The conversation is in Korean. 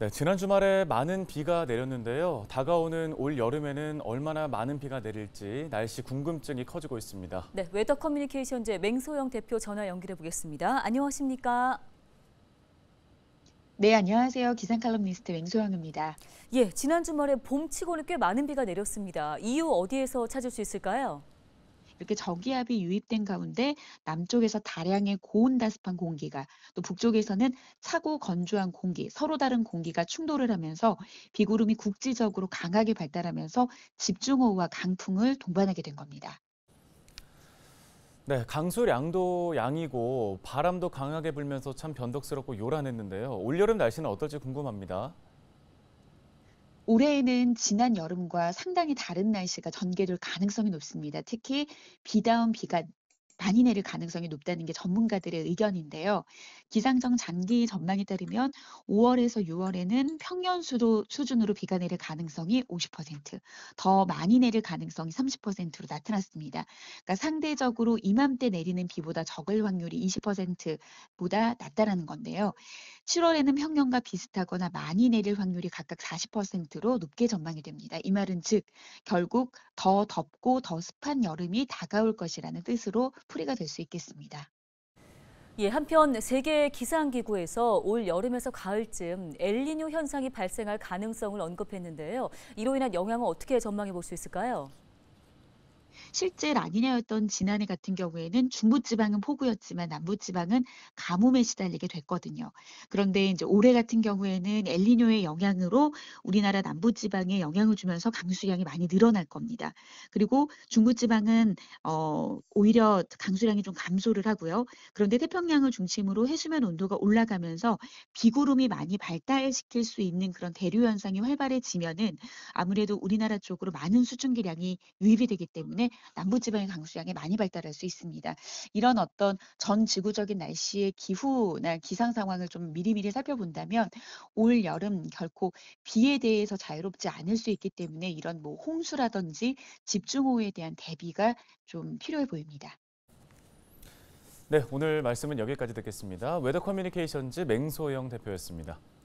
네, 지난 주말에 많은 비가 내렸는데요. 다가오는 올 여름에는 얼마나 많은 비가 내릴지 날씨 궁금증이 커지고 있습니다. 네, 웨더 커뮤니케이션제 맹소영 대표 전화 연결해 보겠습니다. 안녕하십니까? 네, 안녕하세요. 기상 칼럼니스트 맹소영입니다. 예, 지난 주말에 봄치고는 꽤 많은 비가 내렸습니다. 이유 어디에서 찾을 수 있을까요? 이렇게 저기압이 유입된 가운데 남쪽에서 다량의 고온다습한 공기가 또 북쪽에서는 차고 건조한 공기, 서로 다른 공기가 충돌을 하면서 비구름이 국지적으로 강하게 발달하면서 집중호우와 강풍을 동반하게 된 겁니다. 네, 강수량도 양이고 바람도 강하게 불면서 참 변덕스럽고 요란했는데요. 올여름 날씨는 어떨지 궁금합니다. 올해에는 지난 여름과 상당히 다른 날씨가 전개될 가능성이 높습니다. 특히 비다운 비가 많이 내릴 가능성이 높다는 게 전문가들의 의견인데요. 기상청 장기 전망에 따르면 5월에서 6월에는 평년 수도 수준으로 비가 내릴 가능성이 50%더 많이 내릴 가능성이 30%로 나타났습니다. 그러니까 상대적으로 이맘때 내리는 비보다 적을 확률이 20%보다 낮다라는 건데요. 7월에는 평년과 비슷하거나 많이 내릴 확률이 각각 40%로 높게 전망이 됩니다. 이 말은 즉 결국 더 덥고 더 습한 여름이 다가올 것이라는 뜻으로 풀이가 될 수 있겠습니다. 예, 한편 세계 기상기구에서 올 여름에서 가을쯤 엘니뇨 현상이 발생할 가능성을 언급했는데요. 이로 인한 영향은 어떻게 전망해 볼 수 있을까요? 실제 라니냐였던 지난해 같은 경우에는 중부지방은 폭우였지만 남부지방은 가뭄에 시달리게 됐거든요. 그런데 이제 올해 같은 경우에는 엘니뇨의 영향으로 우리나라 남부지방에 영향을 주면서 강수량이 많이 늘어날 겁니다. 그리고 중부지방은 어, 오히려 강수량이 좀 감소를 하고요. 그런데 태평양을 중심으로 해수면 온도가 올라가면서 비구름이 많이 발달시킬 수 있는 그런 대류 현상이 활발해지면은 아무래도 우리나라 쪽으로 많은 수증기량이 유입이 되기 때문에 남부지방의 강수량이 많이 발달할 수 있습니다. 이런 어떤 전 지구적인 날씨의 기후나 기상 상황을 좀 미리미리 살펴본다면 올 여름 결코 비에 대해서 자유롭지 않을 수 있기 때문에 이런 뭐 홍수라든지 집중호우에 대한 대비가 좀 필요해 보입니다. 네, 오늘 말씀은 여기까지 듣겠습니다. 웨더 커뮤니케이션즈 맹소영 대표였습니다.